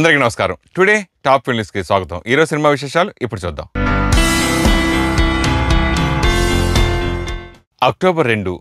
అందరికీ నమస్కారం today top film కి స్వాగతం ఈరోజు సినిమా విశేషాలు ఇప్పుడు చూద్దాం అక్టోబర్ రెండు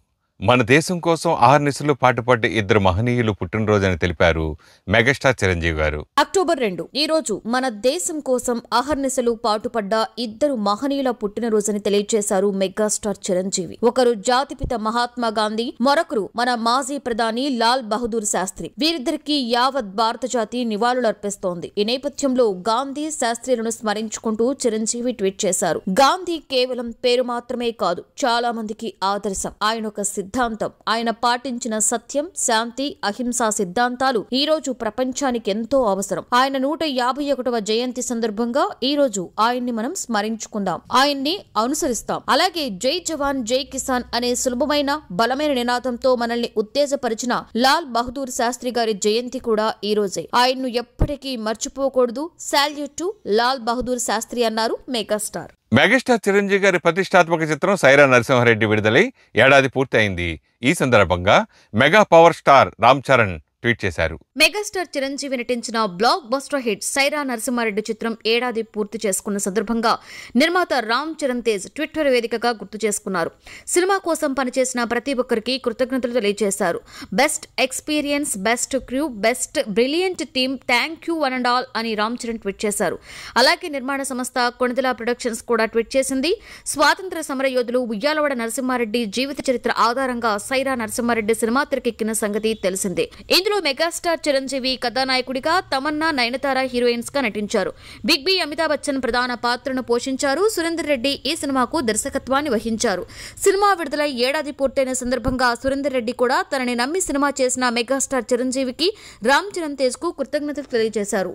మన దేశం కోసం ఆరు నిశలు పాటుపడ్డ ఇద్దరు మహనీయులు పుట్టినరోజని తెలిపారు మెగాస్టార్ చిరంజీవి గారు అక్టోబర్ రెండు ఈ రోజు మన దేశం కోసం ఆహర్నిశలు పాటుపడ్డ ఇద్దరు మహనీయుల పుట్టినరోజని తెలియజేశారు మెగాస్టార్ చిరంజీవి ఒకరు జాతిపిత మహాత్మా గాంధీ మరొకరు మన మాజీ ప్రధాని లాల్ బహదూర్ శాస్త్రి వీరిద్దరికీ యావత్ భారత జాతి నివాళులర్పిస్తోంది ఈ నేపథ్యంలో గాంధీ శాస్త్రిలను స్మరించుకుంటూ చిరంజీవి ట్వీట్ చేశారు గాంధీ కేవలం పేరు మాత్రమే కాదు చాలా మందికి ఆదర్శం ఆయన ఒక సిద్ధాంతం ఆయన పాటించిన సత్యం శాంతి అహింసా సిద్ధాంతాలు ఈ రోజు ప్రపంచానికి ఎంతో అవసరం ఆయన నూట యాభై ఒకటవ జయంతి సందర్భంగా ఈ రోజు ఆయన్ని మనం స్మరించుకుందాం ఆయన్ని అనుసరిస్తాం అలాగే జై జవాన్ జై కిసాన్ అనే సులభమైన బలమైన నినాదంతో మనల్ని ఉత్తేజపరిచిన లాల్ బహదూర్ శాస్త్రి గారి జయంతి కూడా ఈ రోజే ఆయన్ను ఎప్పటికీ మర్చిపోకూడదు శాల్యూట్ టు లాల్ బహదూర్ శాస్త్రి అన్నారు మెగాస్టార్ మెగాస్టార్ చిరంజీవి గారి ప్రతిష్టాత్మక చిత్రం సైరా నరసింహారెడ్డి విడుదలై ఏడాది పూర్తయింది ఈ సందర్భంగా mega power star Ram Charan tweet చేశారు మెగాస్టార్ చిరంజీవి నటించిన blockbuster hit Sye Raa Narasimha Reddy చిత్రం ఏడాది పూర్తి చేసుకున్న సందర్భంగా నిర్మాత రామ్ చరణ్ తేజ్ ట్విట్టర్ వేదికగా గుర్తు చేసుకున్నారు సినిమా కోసం పనిచేసిన ప్రతి ఒక్కరికి కృతజ్ఞతలు తెలియజేశారు best experience best crew best brilliant team thank you one and all అని రామ్ చరణ్ ట్వీట్ చేశారు అలాగే నిర్మాణ సంస్థ కొణిదల ప్రొడక్షన్స్ కూడా ట్వీట్ చేసింది స్వాతంత్ర యోధులు ఉయ్యాలవాడ నరసింహారెడ్డి జీవిత చరిత్ర ఆధారంగా సైరా నరసింహారెడ్డి సినిమా తెరకెక్కిన సంగతి తెలిసిందే ఇందులో ఇందులో మెగాస్టార్ చిరంజీవి కథానాయకుడిగా తమన్నా నయనతార హీరోయిన్స్ గా నటించారు బిగ్ బి అమితాబ్ బచ్చన్ ప్రధాన పాత్రను పోషించారు సురేందర్ రెడ్డి ఈ సినిమాకు దర్శకత్వాన్ని వహించారు సినిమా విడుదల ఏడాది పూర్తయిన సందర్భంగా సురేందర్ రెడ్డి కూడా తనని నమ్మి సినిమా చేసిన మెగాస్టార్ చిరంజీవికి రామ్ చరణ్ తేజ్ కు కృతజ్ఞతలు తెలియజేశారు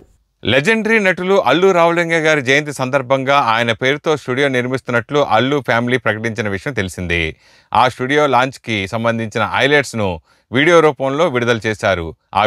లెజెండరీ నటులు అల్లు రావులింగ గారి జయంతి సందర్భంగా ఆయన పేరుతో స్టూడియో నిర్మిస్తున్నట్లు అల్లు ఫ్యామిలీ ప్రకటించిన విషయం తెలిసింది ఆ స్టూడియో లాంచ్కి సంబంధించిన హైలైట్స్ను వీడియో రూపంలో విడుదల చేశారు ఆ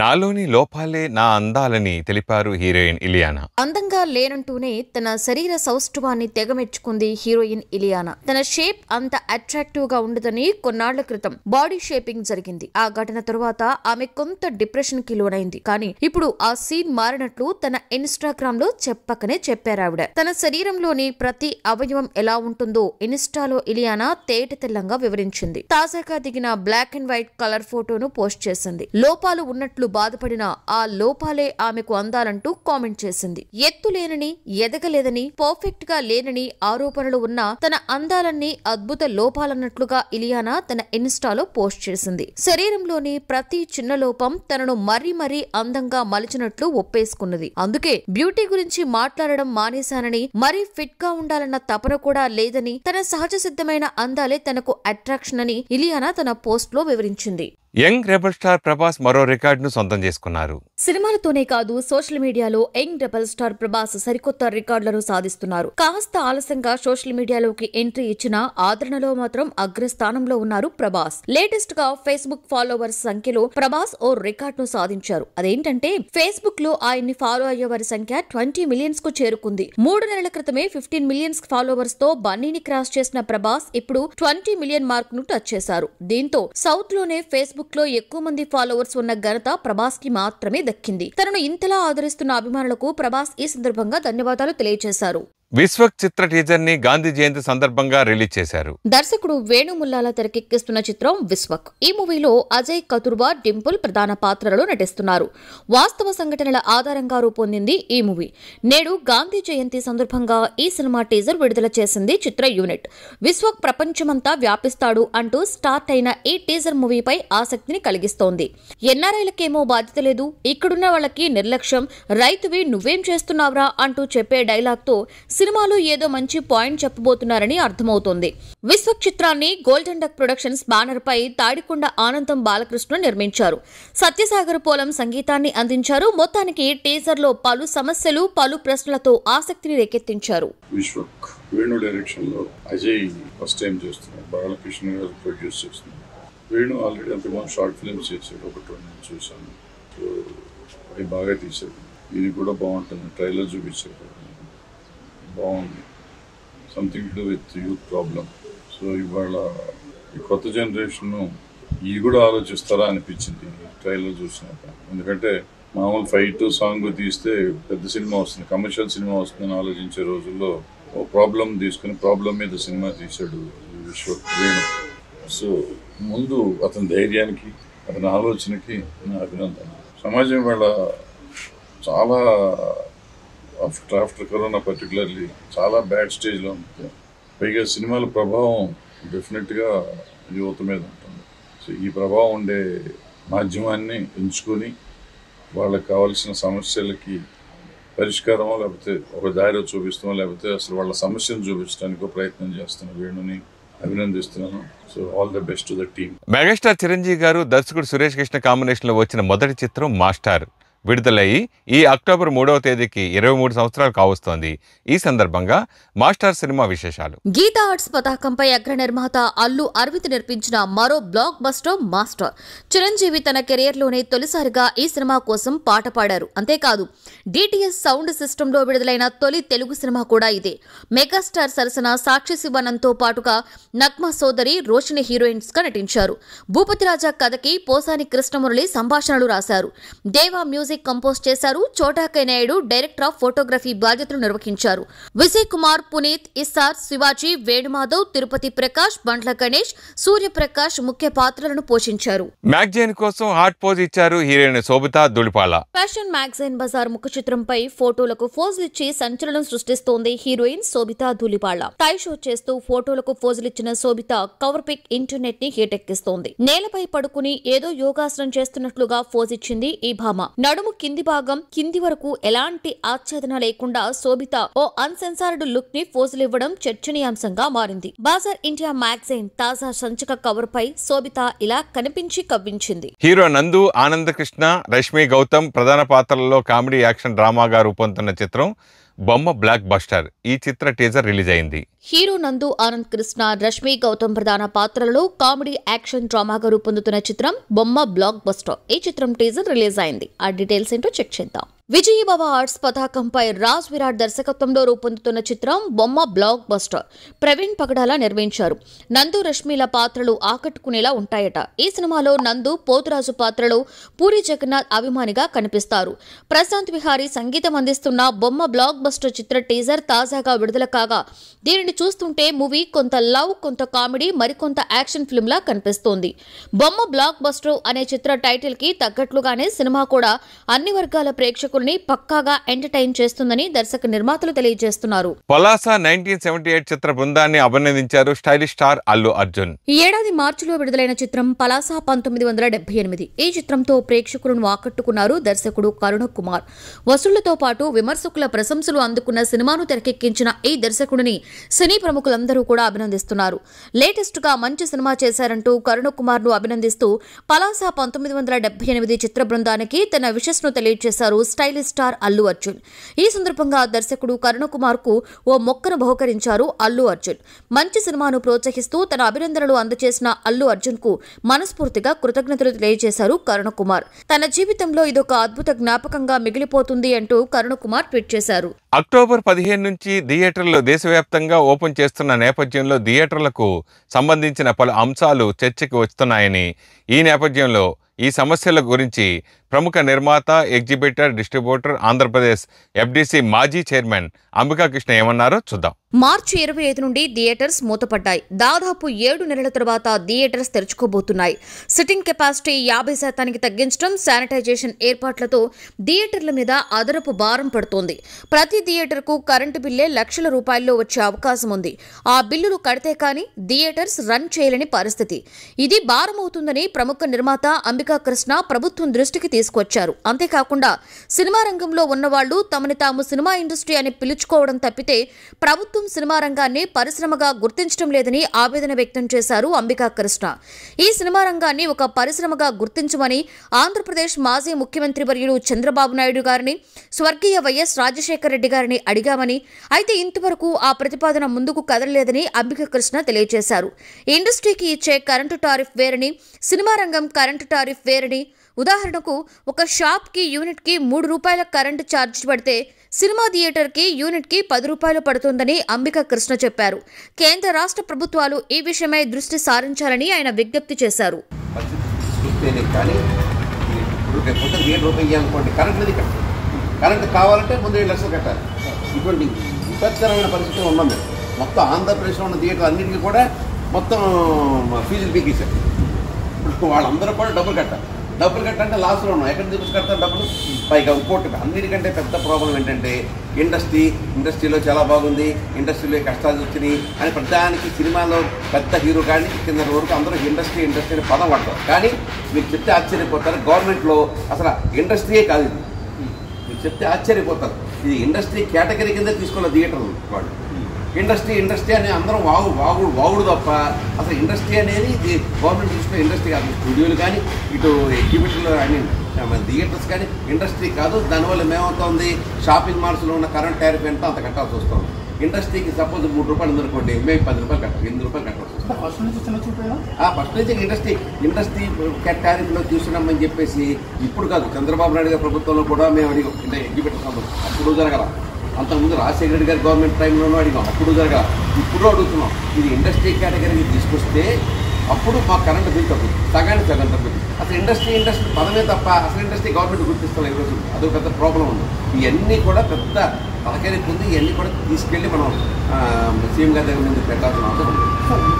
నాలోని లోపాలే నా అందాలని తెలిపారు హీరోయిన్ ఇలియానా అందంగా లేనంటూనే తన శరీర సౌష్ఠవాన్ని తెగమెచ్చుకుంది హీరోయిన్ ఇలియానా తన షేప్ అంత అట్రాక్టివ్ గా ఉండదని కొన్నాళ్ల క్రితం బాడీ షేపింగ్ జరిగింది ఆ ఘటన తరువాత ఆమె కొంత డిప్రెషన్ కి లోనైంది కానీ ఇప్పుడు ఆ సీన్ మారినట్లు తన ఇన్స్టాగ్రామ్ లో చెప్పకనే చెప్పారావిడ తన శరీరంలోని ప్రతి అవయవం ఎలా ఉంటుందో ఇన్స్టాలో ఇలియానా తేట తెల్లంగా వివరించింది తాజాగా దిగిన బ్లాక్ అండ్ వైట్ కలర్ ఫోటోను పోస్ట్ చేసింది లోపాలు ఉన్నట్లు రెట్లు బాధపడిన ఆ లోపాలే ఆమెకు అందాలంటూ కామెంట్ చేసింది ఎత్తు లేనని ఎదగలేదని పర్ఫెక్ట్ గా లేనని ఆరోపణలు ఉన్న తన అందాలన్నీ అద్భుత లోపాలన్నట్లుగా ఇలియానా తన ఇన్స్టాలో పోస్ట్ చేసింది శరీరంలోని ప్రతి చిన్న లోపం తనను మరీ మరీ అందంగా మలిచినట్లు ఒప్పేసుకున్నది అందుకే బ్యూటీ గురించి మాట్లాడడం మానేశానని మరీ ఫిట్ గా ఉండాలన్న తపన కూడా లేదని తన సహజ సిద్ధమైన అందాలే తనకు అట్రాక్షన్ అని ఇలియానా తన పోస్ట్ లో వివరించింది యంగ్ రెబల్ స్టార్ ప్రభాస్ మరో రికార్డును సొంతం చేసుకున్నారు సినిమాలతోనే కాదు సోషల్ మీడియాలో యంగ్ రెబల్ స్టార్ ప్రభాస్ సరికొత్త రికార్డులను సాధిస్తున్నారు కాస్త ఆలస్యంగా సోషల్ మీడియాలోకి ఎంట్రీ ఇచ్చిన ఆదరణలో మాత్రం అగ్రస్థానంలో ఉన్నారు ప్రభాస్ లేటెస్ట్ గా ఫేస్బుక్ ఫాలోవర్స్ సంఖ్యలో ప్రభాస్ ఓ రికార్డును సాధించారు అదేంటంటే ఫేస్బుక్ లో ఆయన్ని ఫాలో అయ్యే వారి సంఖ్య ట్వంటీ మిలియన్స్ కు చేరుకుంది మూడు నెలల క్రితమే ఫిఫ్టీన్ మిలియన్స్ ఫాలోవర్స్ తో బన్నీని క్రాస్ చేసిన ప్రభాస్ ఇప్పుడు ట్వంటీ మిలియన్ మార్క్ ను టచ్ చేశారు దీంతో సౌత్ లోనే ఫేస్బుక్ ఫేస్బుక్ లో ఎక్కువ మంది ఫాలోవర్స్ ఉన్న ఘనత ప్రభాస్ కి మాత్రమే దక్కింది తనను ఇంతలా ఆదరిస్తున్న అభిమానులకు ప్రభాస్ ఈ సందర్భంగా ధన్యవాదాలు తెలియజేశారు విశ్వక్ చిత్ర టీజర్ ని గాంధీ జయంతి సందర్భంగా రిలీజ్ చేశారు దర్శకుడు వేణుముల్లాల తెరకెక్కిస్తున్న చిత్రం విశ్వక్ ఈ మూవీలో అజయ్ కతుర్వా డింపుల్ ప్రధాన పాత్రలో నటిస్తున్నారు వాస్తవ సంఘటనల ఆధారంగా రూపొందింది ఈ మూవీ నేడు గాంధీ జయంతి సందర్భంగా ఈ సినిమా టీజర్ విడుదల చేసింది చిత్ర యూనిట్ విశ్వక్ ప్రపంచమంతా వ్యాపిస్తాడు అంటూ స్టార్ట్ అయిన ఈ టీజర్ మూవీపై ఆసక్తిని కలిగిస్తోంది ఎన్ఆర్ఐలకేమో బాధ్యత లేదు ఇక్కడున్న వాళ్ళకి నిర్లక్ష్యం రైతువి నువ్వేం చేస్తున్నావురా అంటూ చెప్పే డైలాగ్ తో సినిమాలో ఏదో మంచి పాయింట్ చెప్పబోతున్నారని అర్థమవుతోంది విశ్వ చిత్రాన్ని గోల్డెన్ డక్ ప్రొడక్షన్స్ బ్యానర్ పై తాడికొండ ఆనందం బాలకృష్ణ నిర్మించారు సత్యసాగర్ పోలం సంగీతాన్ని అందించారు మొత్తానికి టీజర్ లో పలు సమస్యలు పలు ప్రశ్నలతో ఆసక్తిని రేకెత్తించారు వేణు ఆల్రెడీ అంతకుముందు షార్ట్ ఫిల్మ్స్ చేశాడు ఒకటి నేను చూశాను అవి బాగా తీశాడు ఇది కూడా బాగుంటుంది ట్రైలర్ చూపించారు బాగుంది something to with youth problem so ఇవాళ ఈ కొత్త జనరేషన్ ఈ కూడా ఆలోచిస్తారా అనిపించింది ట్రైలర్ చూసినాక ఎందుకంటే మామూలు ఫైట్ సాంగ్ తీస్తే పెద్ద సినిమా వస్తుంది కమర్షియల్ సినిమా వస్తుందని ఆలోచించే రోజుల్లో ఓ ప్రాబ్లం తీసుకుని ప్రాబ్లం మీద సినిమా తీశాడు విశ్వ వేణు సో ముందు అతని ధైర్యానికి అతని ఆలోచనకి నా అభినందన సమాజం వాళ్ళ చాలా ఆఫ్టర్ ఆఫ్టర్ కరోనా పర్టికులర్లీ చాలా బ్యాడ్ స్టేజ్లో ఉంది పైగా సినిమాల ప్రభావం డెఫినెట్గా యువత మీద ఉంటుంది సో ఈ ప్రభావం ఉండే మాధ్యమాన్ని ఎంచుకొని వాళ్ళకి కావాల్సిన సమస్యలకి పరిష్కారమో లేకపోతే ఒక దారి చూపిస్తామో లేకపోతే అసలు వాళ్ళ సమస్యను చూపించడానికి ప్రయత్నం చేస్తున్న వేణుని అభినందిస్తున్నాను so all the best to the team megastar Chiranjeevi garu దర్శకుడు సురేష్ కృష్ణ కాంబినేషన్లో వచ్చిన మొదటి చిత్రం మాస్టార్ విడుదలయ్యి ఈ అక్టోబర్ మూడవ తేదీకి ఇరవై మూడు సంవత్సరాలు కావస్తోంది ఈ సందర్భంగా మాస్టర్ సినిమా విశేషాలు గీతా ఆర్ట్స్ పతాకంపై అగ్ర నిర్మాత అల్లు అరవింద్ నిర్మించిన మరో బ్లాక్ బస్టర్ మాస్టర్ చిరంజీవి తన కెరియర్లోనే తొలిసారిగా ఈ సినిమా కోసం పాట పాడారు అంతేకాదు డిటిఎస్ సౌండ్ సిస్టంలో విడుదలైన తొలి తెలుగు సినిమా కూడా ఇదే మెగాస్టార్ సరసన సాక్షి శివనంతో పాటుగా నగ్మ సోదరి రోషిని హీరోయిన్స్ గా నటించారు భూపతిరాజా కథకి పోసాని కృష్ణమురళి సంభాషణలు రాశారు దేవా మ్యూజిక్ మ్యూజిక్ కంపోజ్ చేశారు Chota K Naidu director of photography బాధ్యతలు నిర్వహించారు విజయ్ కుమార్ పునీత్ ఇస్సార్ శివాజీ వేణుమాధవ్ తిరుపతి ప్రకాష్ బండ్ల గణేష్ సూర్యప్రకాష్ ముఖ్య పాత్రలను పోషించారు మ్యాగజైన్ కోసం హాట్ పోజ్ ఇచ్చారు heroine Sobhita fashion magazine Bazaar ముఖ చిత్రంపై ఫోటోలకు ఫోజులు ఇచ్చి సంచలనం సృష్టిస్తోంది హీరోయిన్ శోభిత ధూలిపాళ టై షో చేస్తూ ఫోటోలకు ఇచ్చిన శోభిత కవర్ పిక్ ఇంటర్నెట్ ని హీటెక్కిస్తోంది నేలపై పడుకుని ఏదో యోగాసనం చేస్తున్నట్లుగా ఇచ్చింది ఈ భామ నడు నడుము కింది భాగం కింది వరకు ఎలాంటి ఆచ్ఛాదన లేకుండా శోభిత ఓ అన్సెన్సార్డ్ లుక్ ని ఇవ్వడం చర్చనీయాంశంగా మారింది బాజర్ ఇండియా మ్యాగజైన్ తాజా సంచిక కవర్ పై శోభిత ఇలా కనిపించి కవ్వించింది హీరో నందు ఆనంద కృష్ణ రష్మి గౌతమ్ ప్రధాన పాత్రలలో కామెడీ యాక్షన్ డ్రామాగా రూపొందుతున్న చిత్రం బొమ్మ బ్లాక్ బస్టర్ ఈ చిత్ర టీజర్ రిలీజ్ అయింది హీరో నందు ఆనంద్ కృష్ణ రష్మి గౌతమ్ ప్రధాన పాత్రలో కామెడీ యాక్షన్ డ్రామాగా రూపొందుతున్న చిత్రం బొమ్మ బ్లాక్ బస్టర్ ఈ చిత్రం టీజర్ రిలీజ్ అయింది ఆ డీటెయిల్స్ ఏంటో చెక్ చేద్దాం విజయభవ ఆర్ట్స్ పతాకంపై రాజ్ విరాట్ దర్శకత్వంలో రూపొందుతున్న చిత్రం బొమ్మ బ్లాక్ బస్టర్ ప్రవీణ్ పగడాల నిర్మించారు నందు రష్మిల పాత్రలు ఆకట్టుకునేలా ఉంటాయట ఈ సినిమాలో నందు పోతురాజు పాత్రలో పూరి జగన్నాథ్ అభిమానిగా కనిపిస్తారు ప్రశాంత్ విహారీ సంగీతం అందిస్తున్న బొమ్మ బ్లాక్ బస్టర్ చిత్ర టీజర్ తాజాగా విడుదల కాగా దీనిని చూస్తుంటే మూవీ కొంత లవ్ కొంత కామెడీ మరికొంత యాక్షన్ ఫిల్మ్లా కనిపిస్తోంది బొమ్మ బ్లాక్ బస్టర్ అనే చిత్ర టైటిల్ కి తగ్గట్లుగానే సినిమా కూడా అన్ని వర్గాల ప్రేక్షకులు ప్రేక్షకుల్ని పక్కాగా ఎంటర్టైన్ చేస్తుందని దర్శక నిర్మాతలు తెలియజేస్తున్నారు నైన్టీన్ సెవెంటీ ఎయిట్ చిత్ర బృందాన్ని అభినందించారు స్టైలిష్ స్టార్ అల్లు అర్జున్ ఈ ఏడాది మార్చిలో విడుదలైన చిత్రం పలాసా పంతొమ్మిది వందల డెబ్బై ఎనిమిది ఈ చిత్రంతో ప్రేక్షకులను ఆకట్టుకున్నారు దర్శకుడు కరుణ కుమార్ వసూళ్లతో పాటు విమర్శకుల ప్రశంసలు అందుకున్న సినిమాను తెరకెక్కించిన ఈ దర్శకుడిని సినీ ప్రముఖులందరూ కూడా అభినందిస్తున్నారు లేటెస్ట్ గా మంచి సినిమా చేశారంటూ కరుణ కుమార్ ను అభినందిస్తూ పలాసా పంతొమ్మిది వందల డెబ్బై ఎనిమిది చిత్ర బృందానికి తన విషస్ను తెలియజేశారు స్టైలిష్ స్టార్ అల్లు అర్జున్ ఈ సందర్భంగా దర్శకుడు కుమార్ కు ఓ మొక్కను బహుకరించారు అల్లు అర్జున్ మంచి సినిమాను ప్రోత్సహిస్తూ తన అభినందనలు అందజేసిన అల్లు అర్జున్ కు మనస్ఫూర్తిగా కృతజ్ఞతలు తెలియజేశారు కరుణకుమార్ తన జీవితంలో ఇదొక అద్భుత జ్ఞాపకంగా మిగిలిపోతుంది అంటూ కరుణకుమార్ ట్వీట్ చేశారు అక్టోబర్ పదిహేను నుంచి థియేటర్లు దేశవ్యాప్తంగా ఓపెన్ చేస్తున్న నేపథ్యంలో థియేటర్లకు సంబంధించిన పలు అంశాలు చర్చకి వస్తున్నాయని ఈ నేపథ్యంలో ఈ సమస్యల గురించి ప్రముఖ నిర్మాత ఎగ్జిబిటర్ డిస్ట్రిబ్యూటర్ ఆంధ్రప్రదేశ్ ఎఫ్డిసి మాజీ చైర్మన్ అంబికాకృష్ణ ఏమన్నారో చూద్దాం మార్చి ఇరవై ఐదు నుండి థియేటర్స్ మూతపడ్డాయి దాదాపు ఏడు నెలల తర్వాత థియేటర్స్ తెరుచుకోబోతున్నాయి సిట్టింగ్ కెపాసిటీ యాభై శాతానికి తగ్గించడం శానిటైజేషన్ ఏర్పాట్లతో థియేటర్ల మీద అదనపు భారం పడుతోంది ప్రతి థియేటర్కు కరెంటు బిల్లే లక్షల రూపాయల్లో వచ్చే అవకాశం ఉంది ఆ బిల్లులు కడితే కానీ థియేటర్స్ రన్ చేయలేని పరిస్థితి ఇది భారం ప్రముఖ నిర్మాత అంబికా కృష్ణ ప్రభుత్వం దృష్టికి తీసుకొచ్చారు అంతేకాకుండా సినిమా రంగంలో ఉన్నవాళ్లు తమని తాము సినిమా ఇండస్ట్రీ అని పిలుచుకోవడం తప్పితే ప్రభుత్వం ప్రభుత్వం సినిమా రంగాన్ని పరిశ్రమగా గుర్తించడం లేదని ఆవేదన వ్యక్తం చేశారు అంబికా కృష్ణ ఈ సినిమా రంగాన్ని ఒక పరిశ్రమగా గుర్తించమని ఆంధ్రప్రదేశ్ మాజీ ముఖ్యమంత్రి వర్యుడు చంద్రబాబు నాయుడు గారిని స్వర్గీయ వైఎస్ రాజశేఖర రెడ్డి గారిని అడిగామని అయితే ఇంతవరకు ఆ ప్రతిపాదన ముందుకు కదలలేదని అంబికా కృష్ణ తెలియజేశారు ఇండస్ట్రీకి ఇచ్చే కరెంటు టారిఫ్ వేరని సినిమా రంగం కరెంటు టారిఫ్ వేరని ఉదాహరణకు ఒక షాప్కి యూనిట్కి మూడు రూపాయల కరెంటు ఛార్జ్ పడితే సినిమా థియేటర్కి కి పది రూపాయలు పడుతుందని అంబిక కృష్ణ చెప్పారు కేంద్ర రాష్ట్ర ప్రభుత్వాలు ఈ విషయమై దృష్టి సారించాలని ఆయన విజ్ఞప్తి చేశారు కరెంట్ కావాలంటే ముందు ఏడు లక్షలు కట్టాలి ఇటువంటి విపత్కరమైన పరిస్థితులు ఉన్నాం మొత్తం ఆంధ్రప్రదేశ్లో ఉన్న థియేటర్ అన్నిటికీ కూడా మొత్తం ఫీజులు పీకేశారు ఇప్పుడు వాళ్ళందరూ కూడా డబ్బులు కట్టాలి డబ్బులు కట్టాలంటే లాస్లో ఉన్నాం ఎక్కడ తీసుకు కడతాం డబ్బులు పైగా ఇంకోటి అన్నిటికంటే పెద్ద ప్రాబ్లం ఏంటంటే ఇండస్ట్రీ ఇండస్ట్రీలో చాలా బాగుంది ఇండస్ట్రీలో కష్టాలు వచ్చినాయి అని ప్రధానికి సినిమాలో పెద్ద హీరో కానీ కింద వరకు అందరూ ఇండస్ట్రీ ఇండస్ట్రీ అనే పదం వాడతారు కానీ మీరు చెప్తే ఆశ్చర్యపోతారు గవర్నమెంట్లో అసలు ఇండస్ట్రీయే కాదు ఇది మీరు చెప్తే ఆశ్చర్యపోతారు ఇది ఇండస్ట్రీ కేటగిరీ కింద తీసుకున్న థియేటర్లు వాళ్ళు ఇండస్ట్రీ ఇండస్ట్రీ అనే అందరం వాగు వాగుడు వాగుడు తప్ప అసలు ఇండస్ట్రీ అనేది ఇది గవర్నమెంట్ దృష్టిలో ఇండస్ట్రీ కాదు స్టూడియోలు కానీ ఇటు ఎగ్జిబిషన్లు కానీ థియేటర్స్ కానీ ఇండస్ట్రీ కాదు దానివల్ల ఏమవుతుంది షాపింగ్ మాల్స్లో ఉన్న కరెంట్ టైర్ ఎంత అంత కట్టాల్సి వస్తుంది ఇండస్ట్రీకి సపోజ్ మూడు రూపాయలు ఉందనుకోండి మేము పది రూపాయలు కట్టాలి ఎనిమిది రూపాయలు కట్టాల్సి వస్తుంది ఫస్ట్ నుంచి ఫస్ట్ నుంచి ఇండస్ట్రీ ఇండస్ట్రీ ట్యారిఫ్లో చూసినామని చెప్పేసి ఇప్పుడు కాదు చంద్రబాబు నాయుడు గారి ప్రభుత్వంలో కూడా మేము అడిగాం ఎగ్జిబిషన్ అప్పుడు జరగల అంతకుముందు రాజశేఖర రెడ్డి గారి గవర్నమెంట్ టైంలోనూ అడిగాం అప్పుడు జరగా ఇప్పుడు అడుగుతున్నాం ఇది ఇండస్ట్రీ కేటగిరీకి తీసుకొస్తే అప్పుడు మా కరెంట్ బిల్ తప్పదు సగానికి సగం తగ్గుతుంది అసలు ఇండస్ట్రీ ఇండస్ట్రీ పదమే తప్ప అసలు ఇండస్ట్రీ గవర్నమెంట్ గుర్తిస్తాం ఈరోజు అదొక పెద్ద ప్రాబ్లం ఉంది ఇవన్నీ కూడా పెద్ద తలకాయ పొంది ఇవన్నీ కూడా తీసుకెళ్ళి మనం సీఎం గారి దగ్గర ముందు పెట్టాల్సిన అవసరం ఉంది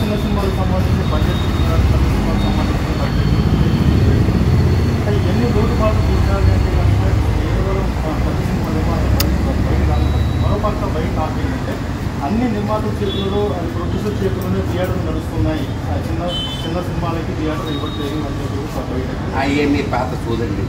చిన్న సినిమాలకు సంబంధించి బడ్జెట్ అన్ని నిర్మాత చేతులలో అది ప్రొడ్యూసర్ చేతుల్లోనే థియేటర్లు నడుస్తున్నాయి చిన్న చిన్న సినిమాలకి థియేటర్ ఇవ్వట్లేదు అని చెప్పి అయ్యే మీరు పాత చూడండి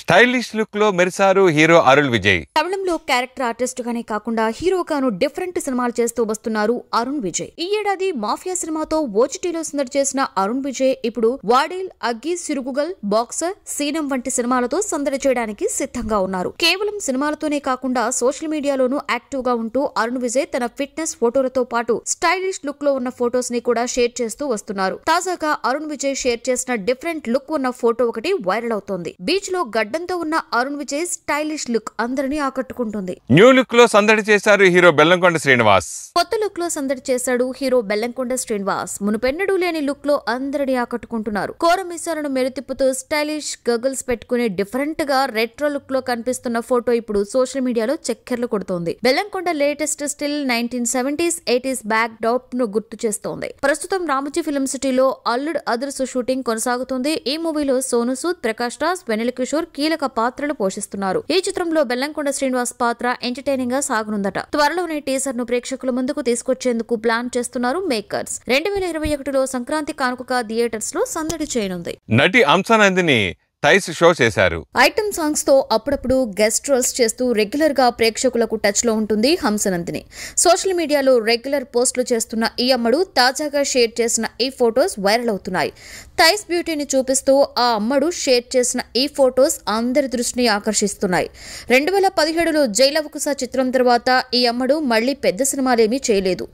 స్టైలిష్ లుక్ లో మెరిసారు హీరో అరుణ్ విజయ్ తమిళంలో క్యారెక్టర్ ఆర్టిస్ట్ గానే కాకుండా హీరోగాను డిఫరెంట్ సినిమాలు చేస్తూ వస్తున్నారు అరుణ్ విజయ్ ఈ ఏడాది మాఫియా సినిమాతో ఓజిటీలో సందడి చేసిన అరుణ్ విజయ్ ఇప్పుడు వాడిల్ అగ్గి సిరుగుగల్ బాక్సర్ సీనం వంటి సినిమాలతో సందడి చేయడానికి సిద్ధంగా ఉన్నారు కేవలం సినిమాలతోనే కాకుండా సోషల్ మీడియాలోనూ యాక్టివ్ గా ఉంటూ అరుణ్ విజయ్ తన ఫిట్నెస్ ఫోటోలతో పాటు స్టైలిష్ లుక్ లో ఉన్న ఫోటోస్ ని కూడా షేర్ చేస్తూ వస్తున్నారు తాజాగా అరుణ్ విజయ్ షేర్ చేసిన డిఫరెంట్ డిఫరెంట్ లుక్ ఉన్న ఫోటో ఒకటి వైరల్ అవుతోంది బీచ్ లో గడ్డంతో ఉన్న అరుణ్ విజయ్ స్టైలిష్ లుక్ అందరినీ ఆకట్టుకుంటుంది న్యూ లుక్ లో సందడి చేశారు హీరో బెల్లంకొండ శ్రీనివాస్ కొత్త లుక్ లో సందడి చేశాడు హీరో బెల్లంకొండ శ్రీనివాస్ మునుపెన్నడూ లేని లుక్ లో అందరినీ ఆకట్టుకుంటున్నారు కోరమిసాలను మెరుతిప్పుతూ స్టైలిష్ గగుల్స్ పెట్టుకుని డిఫరెంట్ గా రెట్రో లుక్ లో కనిపిస్తున్న ఫోటో ఇప్పుడు సోషల్ మీడియాలో చక్కర్లు కొడుతోంది Bellamkonda latest still nineteen seventies eighties backdrop ను గుర్తు చేస్తోంది ప్రస్తుతం రామోజీ ఫిలిం సిటీలో అల్లుడ్ అదర్స్ షూటింగ్ కొనసాగుతుంది ఉంది ఈ మూవీలో సోను సూద్ ప్రకాష్ రాజ్ వెనల్ కిషోర్ కీలక పాత్రలు పోషిస్తున్నారు ఈ చిత్రంలో బెల్లంకొండ శ్రీనివాస్ పాత్ర ఎంటర్టైనింగ్ గా సాగనుందట త్వరలోనే టీజర్ ను ప్రేక్షకుల ముందుకు తీసుకొచ్చేందుకు ప్లాన్ చేస్తున్నారు మేకర్స్ రెండు వేల ఇరవై ఒకటిలో సంక్రాంతి కానుకగా థియేటర్స్ లో సందడి చేయనుంది నటి అంశానందిని టైస్ షో చేశారు ఐటమ్ సాంగ్స్ తో అప్పుడప్పుడు గెస్ట్ రోల్స్ చేస్తూ రెగ్యులర్ గా ప్రేక్షకులకు టచ్ లో ఉంటుంది హంసనందిని సోషల్ మీడియాలో రెగ్యులర్ పోస్టులు చేస్తున్న ఈ అమ్మడు తాజాగా షేర్ చేసిన ఈ ఫొటోస్ వైరల్ అవుతున్నాయి థైస్ బ్యూటీని చూపిస్తూ ఆ అమ్మడు షేర్ చేసిన ఈ ఫొటోస్ అందరి దృష్టిని ఆకర్షిస్తున్నాయి రెండు వేల పదిహేడులో జైలవకుస చిత్రం తర్వాత ఈ అమ్మడు మళ్లీ పెద్ద సినిమాలేమీ చేయలేదు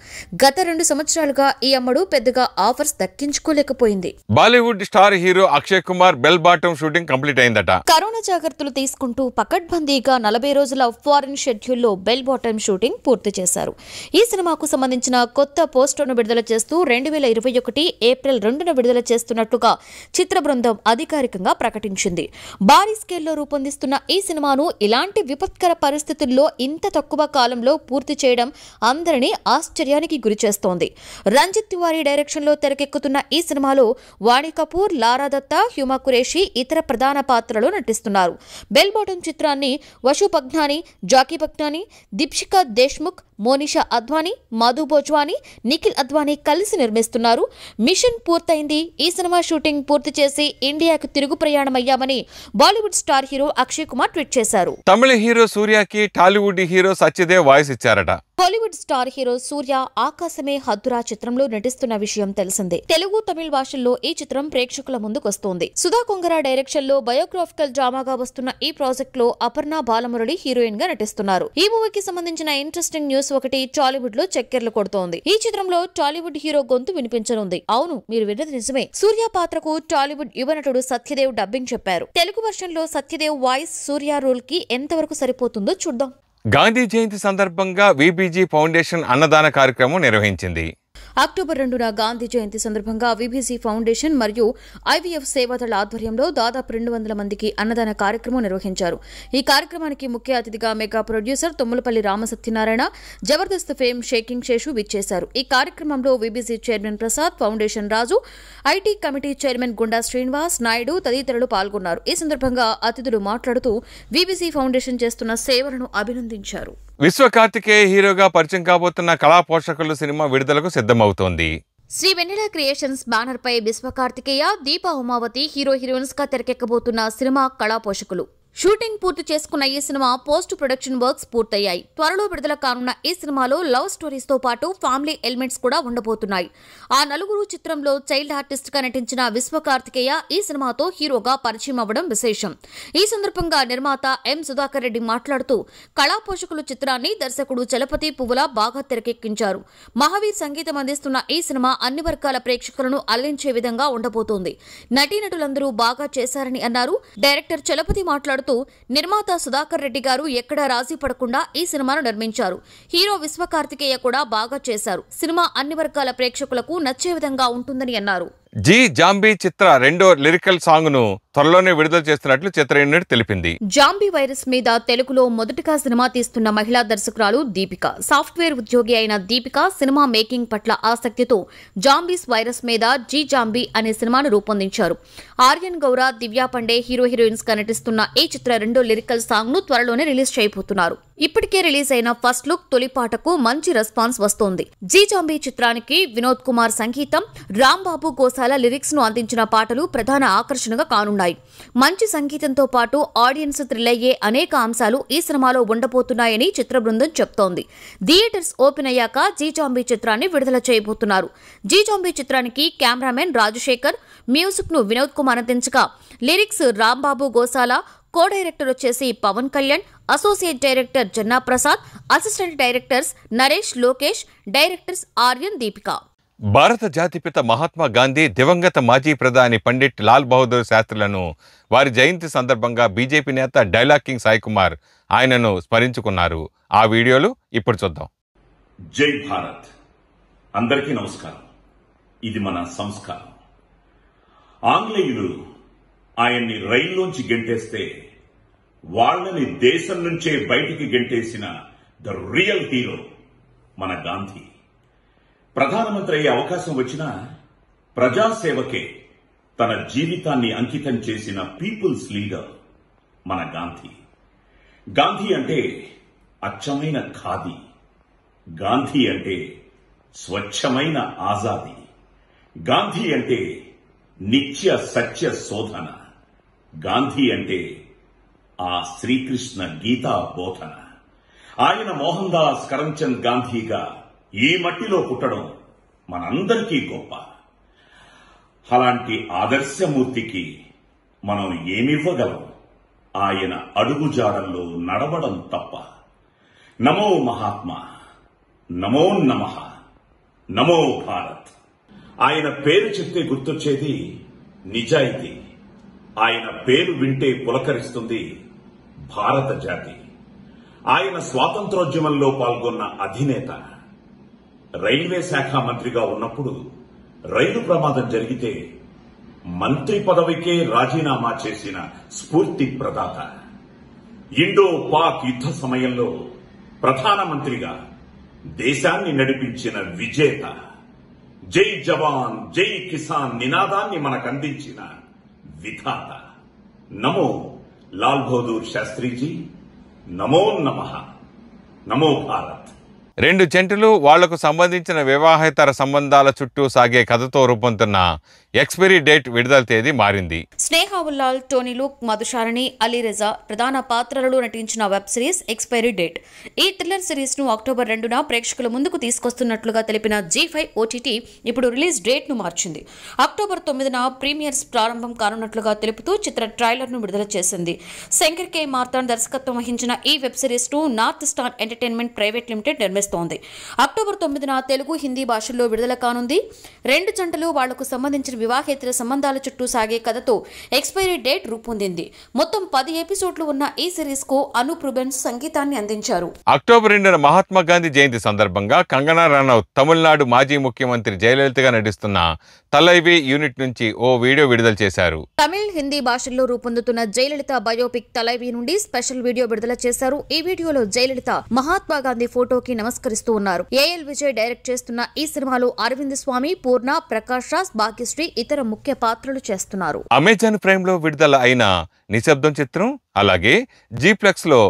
గత రెండు సంవత్సరాలుగా ఈ అమ్మడు పెద్దగా ఆఫర్స్ దక్కించుకోలేకపోయింది Bollywood star hero Akshay Kumar bell bottom shooting shooting complete అయిందట కరోనా జాగ్రత్తలు తీసుకుంటూ పకడ్బందీగా నలభై రోజుల ఫారిన్ షెడ్యూల్లో బెల్ బాటమ్ షూటింగ్ పూర్తి చేశారు ఈ సినిమాకు సంబంధించిన కొత్త పోస్టర్ను విడుదల చేస్తూ రెండు వేల ఇరవై ఒకటి ఏప్రిల్ రెండున విడుదల చేస్తున్నట్టుగా చిత్ర బృందం అధికారికంగా ప్రకటించింది భారీ స్కేల్లో రూపొందిస్తున్న ఈ సినిమాను ఇలాంటి విపత్కర పరిస్థితుల్లో ఇంత తక్కువ కాలంలో పూర్తి చేయడం అందరినీ ఆశ్చర్యానికి గురిచేస్తోంది రంజిత్ డైరెక్షన్ డైరెక్షన్లో తెరకెక్కుతున్న ఈ సినిమాలో వాణి కపూర్ లారా దత్తా హ్యూమా కురేషి ఇతర ప్రధాన పాత్రలో నటిస్తున్నారు బెల్ బాటమ్ చిత్రాన్ని వశు పగ్నాని జాకీ పగ్నాని దీప్షికా దేశ్ముఖ్ మోనిషా అద్వానీ మాధు భోజ్వానీ నిఖిల్ అద్వానీ కలిసి నిర్మిస్తున్నారు మిషన్ పూర్తయింది ఈ సినిమా షూటింగ్ పూర్తి చేసి ఇండియాకు తిరుగు ప్రయాణం అయ్యామని Bollywood star hero Akshay Kumar tweet చేశారు తమిళ హీరో సూర్యకి టాలీవుడ్ హీరో సత్యదేవ్ వాయిస్ ఇచ్చారట బాలీవుడ్ స్టార్ హీరో సూర్య ఆకాశమే హద్దురా చిత్రంలో నటిస్తున్న విషయం తెలిసిందే తెలుగు తమిళ భాషల్లో ఈ చిత్రం ప్రేక్షకుల ముందుకొస్తోంది సుధా కొంగరా డైరెక్షన్ లో బయోగ్రాఫికల్ డ్రామాగా వస్తున్న ఈ ప్రాజెక్ట్ లో అపర్ణ బాలమురళి హీరోయిన్ గా నటిస్తున్నారు ఈ మూవీకి సంబంధించిన ఇంట్రెస్టింగ్ న్యూస్ ఒకటి టాలీవుడ్ లో చక్కెర్లు కొడుతోంది ఈ చిత్రంలో టాలీవుడ్ హీరో గొంతు వినిపించనుంది అవును మీరు విన్నది నిజమే సూర్య పాత్రకు టాలీవుడ్ యువ నటుడు సత్యదేవ్ డబ్బింగ్ చెప్పారు తెలుగు వర్షన్ లో సత్యదేవ్ వాయిస్ సూర్య రోల్ కి ఎంతవరకు సరిపోతుందో చూద్దాం గాంధీ జయంతి సందర్భంగా వీబీజీ ఫౌండేషన్ అన్నదాన కార్యక్రమం నిర్వహించింది అక్టోబర్ రెండున గాంధీ జయంతి సందర్భంగా విబీసీ ఫౌండేషన్ మరియు ఐవీఎఫ్ సేవాదళ ఆధ్వర్యంలో దాదాపు రెండు వందల మందికి అన్నదాన కార్యక్రమం నిర్వహించారు ఈ కార్యక్రమానికి ముఖ్య అతిథిగా mega producer Tummalapalli Ramasatyanarayana Jabardasth fame shaking Seshu విచ్చేశారు ఈ కార్యక్రమంలో VBC chairman Prasad foundation Raju IT committee chairman Gunda Srinivas Naidu తదితరులు పాల్గొన్నారు ఈ సందర్భంగా అతిథులు మాట్లాడుతూ విబీసీ ఫౌండేషన్ చేస్తున్న సేవలను అభినందించారు విశ్వకార్తికేయ హీరోగా పరిచయం కాబోతున్న కళా పోషకులు సినిమా విడుదలకు సిద్ధమవుతోంది శ్రీ వెన్నెల క్రియేషన్స్ బ్యానర్ పై విశ్వకార్తికేయ దీప ఉమావతి హీరో హీరోయిన్స్ గా తెరకెక్కబోతున్న సినిమా కళా పోషకులు షూటింగ్ పూర్తి చేసుకున్న ఈ సినిమా పోస్ట్ ప్రొడక్షన్ వర్క్స్ పూర్తయ్యాయి త్వరలో విడుదల కానున్న ఈ సినిమాలో లవ్ స్టోరీస్ తో పాటు ఫ్యామిలీ ఎలిమెంట్స్ కూడా ఉండబోతున్నాయి ఆ నలుగురు చిత్రంలో చైల్డ్ ఆర్టిస్ట్ గా నటించిన విశ్వకార్తికేయ ఈ సినిమాతో హీరోగా పరిచయం అవ్వడం విశేషం ఈ సందర్భంగా నిర్మాత ఎం సుధాకర్ రెడ్డి మాట్లాడుతూ కళా పోషకులు చిత్రాన్ని దర్శకుడు చలపతి పువ్వుల బాగా తెరకెక్కించారు మహావీర్ సంగీతం అందిస్తున్న ఈ సినిమా అన్ని వర్గాల ప్రేక్షకులను అలరించే విధంగా ఉండబోతోంది నటీనటులందరూ బాగా చేశారని అన్నారు డైరెక్టర్ చలపతి మాట్లాడుతూ మాట్లాడుతూ నిర్మాత సుధాకర్ రెడ్డి గారు ఎక్కడా రాజీ పడకుండా ఈ సినిమాను నిర్మించారు హీరో విశ్వకార్తికేయ కూడా బాగా చేశారు సినిమా అన్ని వర్గాల ప్రేక్షకులకు నచ్చే విధంగా ఉంటుందని అన్నారు జీ జాంబీ చిత్ర రెండో లిరికల్ సాంగ్ ను త్వరలోనే విడుదల చేస్తున్నట్లు చిత్ర యూనిట్ తెలిపింది జాంబీ వైరస్ మీద తెలుగులో మొదటగా సినిమా తీస్తున్న మహిళా దర్శకురాలు దీపిక సాఫ్ట్వేర్ ఉద్యోగి అయిన దీపిక సినిమా మేకింగ్ పట్ల ఆసక్తితో జాంబీస్ వైరస్ మీద జీ జాంబీ అనే సినిమాను రూపొందించారు ఆర్యన్ గౌరా దివ్యా పండే హీరో హీరోయిన్స్ గా నటిస్తున్న ఈ చిత్ర రెండో లిరికల్ సాంగ్ ను త్వరలోనే రిలీజ్ చేయబోతున్నారు ఇప్పటికే రిలీజ్ అయిన ఫస్ట్ లుక్ తొలిపాటకు మంచి రెస్పాన్స్ వస్తోంది జీ జాంబీ చిత్రానికి వినోద్ కుమార్ సంగీతం రాంబాబు గోసాల లిరిక్స్ ను అందించిన పాటలు ప్రధాన ఆకర్షణగా కానున్నాయి మంచి సంగీతంతో పాటు ఆడియన్స్ థ్రిల్లయ్యే అనేక అంశాలు ఈ సినిమాలో ఉండబోతున్నాయని చిత్ర బృందం చెప్తోంది థియేటర్స్ ఓపెన్ అయ్యాక జీ జాంబీ చిత్రాన్ని విడుదల చేయబోతున్నారు జీ జాంబీ చిత్రానికి కెమెరామెన్ రాజశేఖర్ మ్యూజిక్ ను వినోద్ కుమార్ అందించగా lyrics Rambabu Gosala co director వచ్చేసి Pawan Kalyan associate director Janna Prasad assistant directors Naresh Lokesh directors Aryan Deepika భారత జాతిపిత మహాత్మా గాంధీ దివంగత మాజీ ప్రధాని పండిట్ లాల్ బహదూర్ శాస్త్రులను వారి జయంతి సందర్భంగా బీజేపీ నేత డైలాగ్ కింగ్ సాయి కుమార్ ఆయనను స్మరించుకున్నారు ఆ వీడియోలు ఇప్పుడు చూద్దాం జై భారత్ అందరికీ నమస్కారం ఇది మన సంస్కారం ఆంగ్లేయులు ఆయన్ని రైల్లోంచి గెంటేస్తే వాళ్ళని దేశం నుంచే బయటికి గెంటేసిన ద రియల్ హీరో మన గాంధీ ప్రధానమంత్రి అయ్యే అవకాశం వచ్చినా ప్రజాసేవకే తన జీవితాన్ని అంకితం చేసిన పీపుల్స్ లీడర్ మన గాంధీ గాంధీ అంటే అచ్చమైన ఖాదీ గాంధీ అంటే స్వచ్ఛమైన ఆజాదీ గాంధీ అంటే నిత్య సత్య శోధన గాంధీ అంటే ఆ శ్రీకృష్ణ గీతా బోధన ఆయన మోహన్ దాస్ కరంచంద్ గాంధీగా ఈ మట్టిలో పుట్టడం మనందరికీ గొప్ప అలాంటి ఆదర్శమూర్తికి మనం ఏమివ్వగలం ఆయన అడుగుజాడల్లో నడవడం తప్ప నమో మహాత్మా నమో నమ నమో భారత్ ఆయన పేరు చెప్తే గుర్తొచ్చేది నిజాయితీ ఆయన పేరు వింటే పులకరిస్తుంది భారత జాతి ఆయన స్వాతంత్రోద్యమంలో పాల్గొన్న అధినేత రైల్వే శాఖ మంత్రిగా ఉన్నప్పుడు రైలు ప్రమాదం జరిగితే మంత్రి పదవికే రాజీనామా చేసిన స్ఫూర్తి ప్రదాత ఇండో పాక్ యుద్ధ సమయంలో ప్రధానమంత్రిగా దేశాన్ని నడిపించిన విజేత జై జవాన్ జై కిసాన్ నినాదాన్ని మనకందించిన విధాత నమో लाल बहादुर शास्त्री जी नमो नमः नमो भारत రెండు జంటలు వాళ్లకు సంబంధించిన వివాహేతర సంబంధాల చుట్టూ సాగే కథతో రూపొందుతున్న ఎక్స్పైరీ డేట్ విడుదల తేదీ మారింది స్నేహ ఉల్లాల్ టోనీ మధుషారణి అలీ రెజా ప్రధాన పాత్రలలో నటించిన వెబ్ సిరీస్ ఎక్స్పైరీ డేట్ ఈ థ్రిల్లర్ సిరీస్ ను అక్టోబర్ రెండున ప్రేక్షకుల ముందుకు తీసుకొస్తున్నట్లుగా తెలిపిన జీ ఫైవ్ ఓటీటీ ఇప్పుడు రిలీజ్ డేట్ ను మార్చింది అక్టోబర్ తొమ్మిదిన ప్రీమియర్స్ ప్రారంభం కానున్నట్లుగా తెలుపుతూ చిత్ర ట్రైలర్ ను విడుదల చేసింది శంకర్ కే మార్తాన్ దర్శకత్వం వహించిన ఈ వెబ్ సిరీస్ ను North Star Entertainment Private Limited నిర్మిస్తుంది చేస్తోంది అక్టోబర్ తొమ్మిదిన తెలుగు హిందీ భాషల్లో విడుదల కానుంది రెండు జంటలు వాళ్లకు సంబంధించిన వివాహేతర సంబంధాల చుట్టూ సాగే కథతో ఎక్స్పైరీ డేట్ రూపొందింది మొత్తం పది ఎపిసోడ్లు ఉన్న ఈ సిరీస్ కు అనూప్ రుబెన్స్ సంగీతాన్ని అందించారు అక్టోబర్ రెండున మహాత్మా గాంధీ జయంతి సందర్భంగా కంగనా రనౌత్ తమిళనాడు మాజీ ముఖ్యమంత్రి జయలలితగా నటిస్తున్న తలైవి యూనిట్ నుంచి ఓ వీడియో విడుదల చేశారు తమిళ్ హిందీ భాషల్లో రూపొందుతున్న జయలలిత బయోపిక్ తలైవి నుండి స్పెషల్ వీడియో విడుదల చేశారు ఈ వీడియోలో జయలలిత మహాత్మా గాంధీ ఫోటోకి నమస్కారం నమస్కరిస్తూ ఉన్నారు ఏఎల్ విజయ్ డైరెక్ట్ చేస్తున్న ఈ సినిమాలో అరవింద్ స్వామి పూర్ణ ప్రకాష్ రాజ్ భాగ్యశ్రీ ఇతర ముఖ్య పాత్రలు చేస్తున్నారు అమెజాన్ ప్రైమ్ లో విడుదల అయిన నిశ్శబ్దం చిత్రం అలాగే జీప్లెక్స్ లో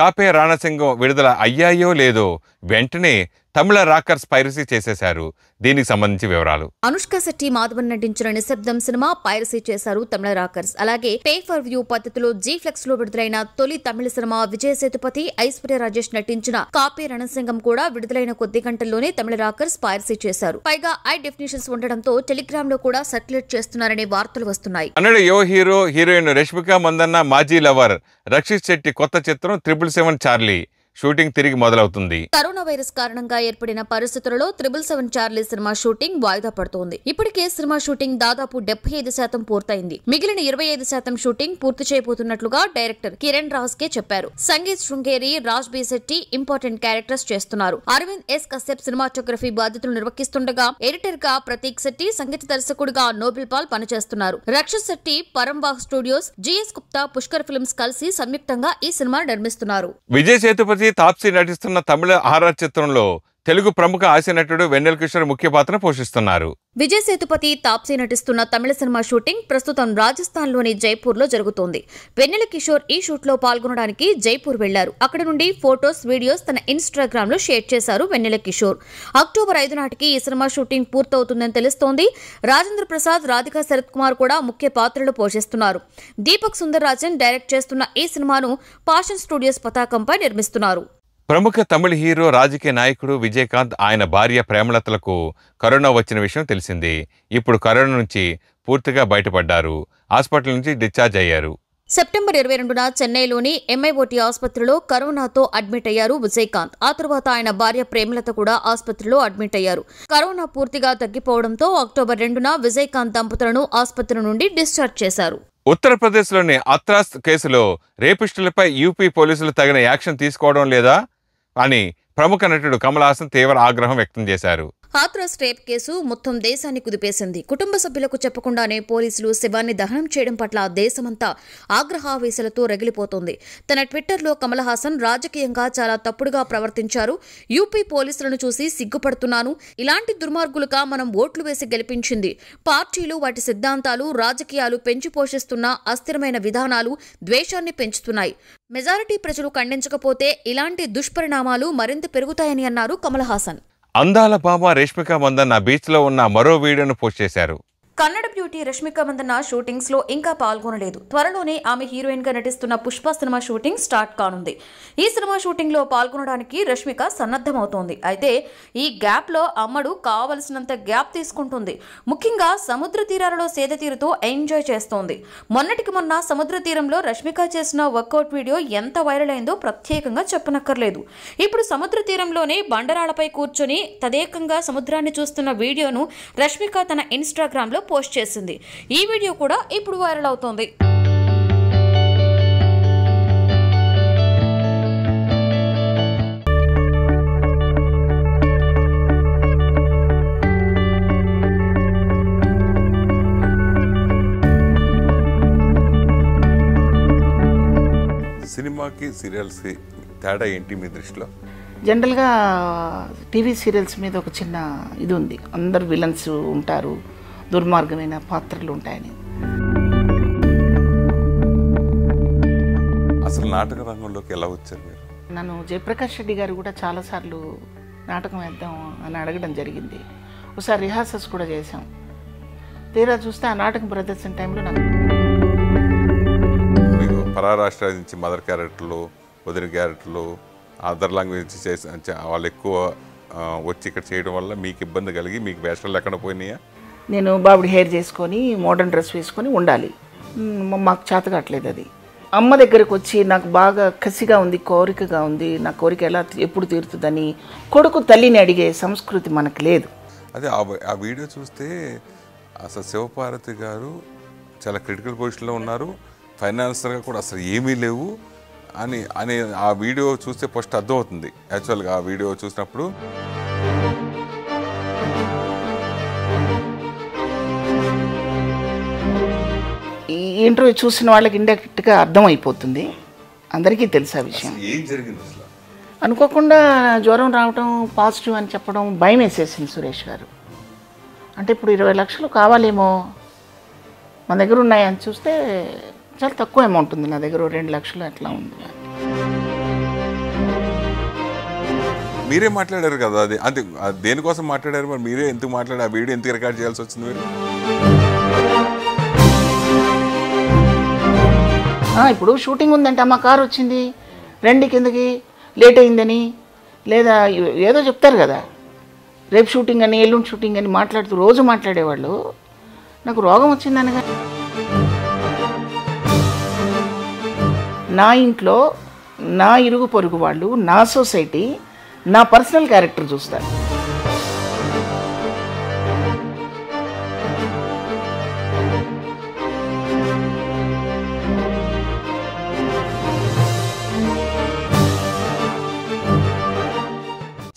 కాపే రాణసింగం విడుదల అయ్యాయో లేదో వెంటనే తమిళ రాకర్స్ పైరసీ చేసేశారు దీనికి సంబంధించి వివరాలు అనుష్క శెట్టి మాధవన్ నటించిన నిశ్శబ్దం సినిమా పైరసీ చేశారు తమిళ రాకర్స్ అలాగే పే ఫర్ వ్యూ పద్ధతిలో జీ ఫ్లెక్స్ లో విడుదలైన తొలి తమిళ సినిమా విజయ సేతుపతి ఐశ్వర్య రాజేష్ నటించిన కాపీ రణసింగం కూడా విడుదలైన కొద్ది గంటల్లోనే తమిళ రాకర్స్ పైరసీ చేశారు పైగా ఐ డెఫినేషన్స్ ఉండడంతో టెలిగ్రామ్ లో కూడా సర్క్యులేట్ చేస్తున్నారనే వార్తలు వస్తున్నాయి అన్నడు యో హీరో హీరోయిన్ రష్మిక మందన్న మాజీ లవర్ రక్షిత్ శెట్టి కొత్త చిత్రం త్రిపుల్ సెవెన్ చార్లీ షూటింగ్ తిరిగి మొదలవుతుంది కరోనా వైరస్ కారణంగా ఏర్పడిన పరిస్థితులలో త్రిబుల్ సెవెన్ చార్లీ సినిమా షూటింగ్ వాయిదా పడుతోంది ఇప్పటికే సినిమా షూటింగ్ దాదాపు డెబ్బై ఐదు శాతం పూర్తయింది మిగిలిన ఇరవై ఐదు శాతం షూటింగ్ పూర్తి చేయబోతున్నట్లుగా డైరెక్టర్ కిరణ్ రాజ్ కే చెప్పారు సంగీత్ శృంగేరి రాజ్ బీశెట్టి ఇంపార్టెంట్ క్యారెక్టర్స్ చేస్తున్నారు అరవింద్ ఎస్ కశ్యప్ సినిమాటోగ్రఫీ బాధ్యతలు నిర్వహిస్తుండగా ఎడిటర్ గా ప్రతీక్ శెట్టి సంగీత దర్శకుడిగా నోబిల్ పాల్ పనిచేస్తున్నారు Rakshit Shetty Paramvah studios GS Gupta Pushkar films కలిసి సంయుక్తంగా ఈ సినిమా నిర్మిస్తున్నారు విజయ్ సేతుపతి తాప్సి నటిస్తున్న తమిళ ఆర్ఆర్ చిత్రంలో తెలుగు ప్రముఖ నటుడు వెన్నెల్ కిషోర్ ముఖ్య పాత్ర పోషిస్తున్నారు విజయ్ సేతుపతి తాప్సీ నటిస్తున్న తమిళ సినిమా షూటింగ్ ప్రస్తుతం రాజస్థాన్లోని జైపూర్లో జరుగుతోంది వెన్నెల కిషోర్ ఈ షూట్లో పాల్గొనడానికి జైపూర్ వెళ్లారు అక్కడ నుండి ఫొటోస్ వీడియోస్ తన ఇన్స్టాగ్రామ్లో షేర్ చేశారు వెన్నెల కిషోర్ అక్టోబర్ ఐదు నాటికి ఈ సినిమా షూటింగ్ పూర్తవుతుందని తెలుస్తోంది రాజేంద్ర ప్రసాద్ రాధిక శరత్ కుమార్ కూడా ముఖ్య పాత్రలు పోషిస్తున్నారు దీపక్ సుందర్ రాజన్ డైరెక్ట్ చేస్తున్న ఈ సినిమాను పాషన్ స్టూడియోస్ పతాకంపై నిర్మిస్తున్నారు ప్రముఖ తమిళ హీరో రాజకీయ నాయకుడు విజయకాంత్ ఆయన భార్య ప్రేమలతలకు కరోనా వచ్చిన విషయం తెలిసింది ఇప్పుడు కరోనా నుంచి పూర్తిగా బయటపడ్డారు హాస్పిటల్ నుంచి డిశ్చార్జ్ అయ్యారు సెప్టెంబర్ ఇరవై రెండున చెన్నైలోని ఎంఐఓటీ ఆసుపత్రిలో కరోనాతో అడ్మిట్ అయ్యారు విజయకాంత్ ఆ తర్వాత ఆయన భార్య ప్రేమలత కూడా ఆసుపత్రిలో అడ్మిట్ అయ్యారు కరోనా పూర్తిగా తగ్గిపోవడంతో అక్టోబర్ రెండున విజయకాంత్ దంపతులను ఆసుపత్రి నుండి డిశ్చార్జ్ చేశారు ఉత్తరప్రదేశ్లోని అత్రాస్ కేసులో రేపిస్టులపై యూపీ పోలీసులు తగిన యాక్షన్ తీసుకోవడం లేదా అని ప్రముఖ నటుడు కమల్ హాసన్ తీవ్ర ఆగ్రహం వ్యక్తం చేశారు హాత్రస్ రేప్ కేసు మొత్తం దేశాన్ని కుదిపేసింది కుటుంబ సభ్యులకు చెప్పకుండానే పోలీసులు శివాన్ని దహనం చేయడం పట్ల దేశమంతా ఆగ్రహావేశాలతో రగిలిపోతోంది తన ట్విట్టర్లో కమల్ హాసన్ రాజకీయంగా చాలా తప్పుడుగా ప్రవర్తించారు యూపీ పోలీసులను చూసి సిగ్గుపడుతున్నాను ఇలాంటి దుర్మార్గులుగా మనం ఓట్లు వేసి గెలిపించింది పార్టీలు వాటి సిద్ధాంతాలు రాజకీయాలు పెంచి పోషిస్తున్న అస్థిరమైన విధానాలు ద్వేషాన్ని పెంచుతున్నాయి మెజారిటీ ప్రజలు ఖండించకపోతే ఇలాంటి దుష్పరిణామాలు మరింత పెరుగుతాయని అన్నారు కమల్ హాసన్ అందాల బామ రేష్మిక మందన్న బీచ్లో ఉన్న మరో వీడియోను పోస్ట్ చేశారు కన్నడ బ్యూటీ రష్మిక మందన్న షూటింగ్స్ లో ఇంకా పాల్గొనలేదు త్వరలోనే ఆమె హీరోయిన్ గా నటిస్తున్న పుష్ప సినిమా షూటింగ్ స్టార్ట్ కానుంది ఈ సినిమా షూటింగ్ లో పాల్గొనడానికి రష్మిక సన్నద్ధమవుతోంది అయితే ఈ గ్యాప్ లో అమ్మడు కావలసినంత గ్యాప్ తీసుకుంటుంది ముఖ్యంగా సముద్ర తీరాలలో సేద తీరుతో ఎంజాయ్ చేస్తోంది మొన్నటికి మొన్న సముద్ర తీరంలో రష్మిక చేసిన వర్కౌట్ వీడియో ఎంత వైరల్ అయిందో ప్రత్యేకంగా చెప్పనక్కర్లేదు ఇప్పుడు సముద్ర తీరంలోనే బండరాళ్లపై కూర్చొని తదేకంగా సముద్రాన్ని చూస్తున్న వీడియోను రష్మిక తన ఇన్స్టాగ్రామ్ లో పోస్ట్ చేసింది ఈ వీడియో కూడా ఇప్పుడు వైరల్ అవుతోంది సినిమాకి సీరియల్స్ తేడా ఏంటి మీ దృష్టిలో జనరల్గా టీవీ సీరియల్స్ మీద ఒక చిన్న ఇది ఉంది అందరు విలన్స్ ఉంటారు దుర్మార్గమైన పాత్రలు ఉంటాయని అసలు నాటక రంగంలోకి ఎలా వచ్చారు మీరు నన్ను జయప్రకాష్ రెడ్డి గారు కూడా చాలాసార్లు నాటకం వేద్దాం అని అడగడం జరిగింది ఒకసారి రిహార్సల్స్ కూడా చేశాం తీరా చూస్తే ఆ నాటకం ప్రదర్శన టైంలో నాకు పరా పరారాష్ట్ర నుంచి మదర్ క్యారెక్టర్లు వదిన క్యారెక్టర్లు అదర్ లాంగ్వేజ్ చేసి వాళ్ళు ఎక్కువ వచ్చి ఇక్కడ చేయడం వల్ల మీకు ఇబ్బంది కలిగి మీకు వేషాలు ఎక్కడ పోయినాయా నేను బాబుడి హెయిర్ చేసుకొని మోడర్న్ డ్రెస్ వేసుకొని ఉండాలి మాకు చేత కావట్లేదు అది అమ్మ దగ్గరకు వచ్చి నాకు బాగా కసిగా ఉంది కోరికగా ఉంది నా కోరిక ఎలా ఎప్పుడు తీరుతుందని కొడుకు తల్లిని అడిగే సంస్కృతి మనకు లేదు అదే ఆ వీడియో చూస్తే అసలు శివపార్వతి గారు చాలా క్రిటికల్ పొజిషన్లో ఉన్నారు ఫైనాన్షియల్గా కూడా అసలు ఏమీ లేవు అని అని ఆ వీడియో చూస్తే ఫస్ట్ అర్థమవుతుంది యాక్చువల్గా ఆ వీడియో చూసినప్పుడు ఇంటర్వ్యూ చూసిన వాళ్ళకి ఇండెక్ట్గా అర్థమైపోతుంది అందరికీ తెలుసు ఆ విషయం జరిగింది అనుకోకుండా జ్వరం రావడం పాజిటివ్ అని చెప్పడం భయం వేసేసింది సురేష్ గారు అంటే ఇప్పుడు ఇరవై లక్షలు కావాలేమో మన దగ్గర ఉన్నాయని చూస్తే చాలా తక్కువ అమౌంట్ ఉంది నా దగ్గర రెండు లక్షలు అట్లా ఉంది మీరే మాట్లాడారు కదా అది అంతే దేనికోసం మాట్లాడారు మరి మీరే ఎందుకు మాట్లాడారు ఆ వీడియో ఎందుకు రికార్డ్ చేయాల్సి వచ్చింది మీరు ఇప్పుడు షూటింగ్ ఉందంటే అమ్మ కారు వచ్చింది రండి కిందకి లేట్ అయిందని లేదా ఏదో చెప్తారు కదా రేపు షూటింగ్ అని ఎల్లుండి షూటింగ్ అని మాట్లాడుతూ రోజు మాట్లాడేవాళ్ళు నాకు రోగం వచ్చింది అనగా నా ఇంట్లో నా ఇరుగు పొరుగు వాళ్ళు నా సొసైటీ నా పర్సనల్ క్యారెక్టర్ చూస్తారు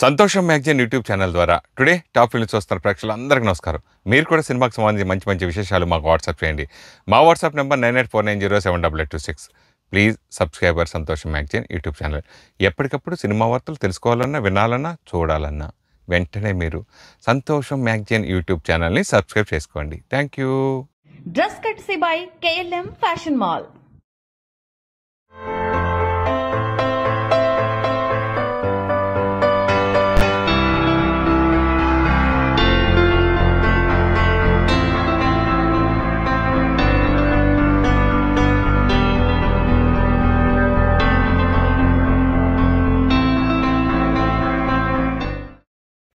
సంతోషం మ్యాగజైన్ యూట్యూబ్ ఛానల్ ద్వారా టుడే టాప్ ఫిల్మ్స్ ప్రేక్షకులు ప్రేక్షకులందరికీ నమస్కారం మీరు కూడా సినిమాకి సంబంధించి మంచి మంచి విశేషాలు మాకు వాట్సాప్ చేయండి మా WhatsApp number nine eight four nine zero seven double eight two six please subscriber Santosham magazine YouTube channel ఎప్పటికప్పుడు సినిమా వార్తలు తెలుసుకోవాలన్నా వినాలన్నా చూడాలన్నా వెంటనే మీరు సంతోషం మ్యాగజైన్ యూట్యూబ్ ఛానల్ని సబ్స్క్రైబ్ చేసుకోండి thank you dress courtesy by KLM fashion mall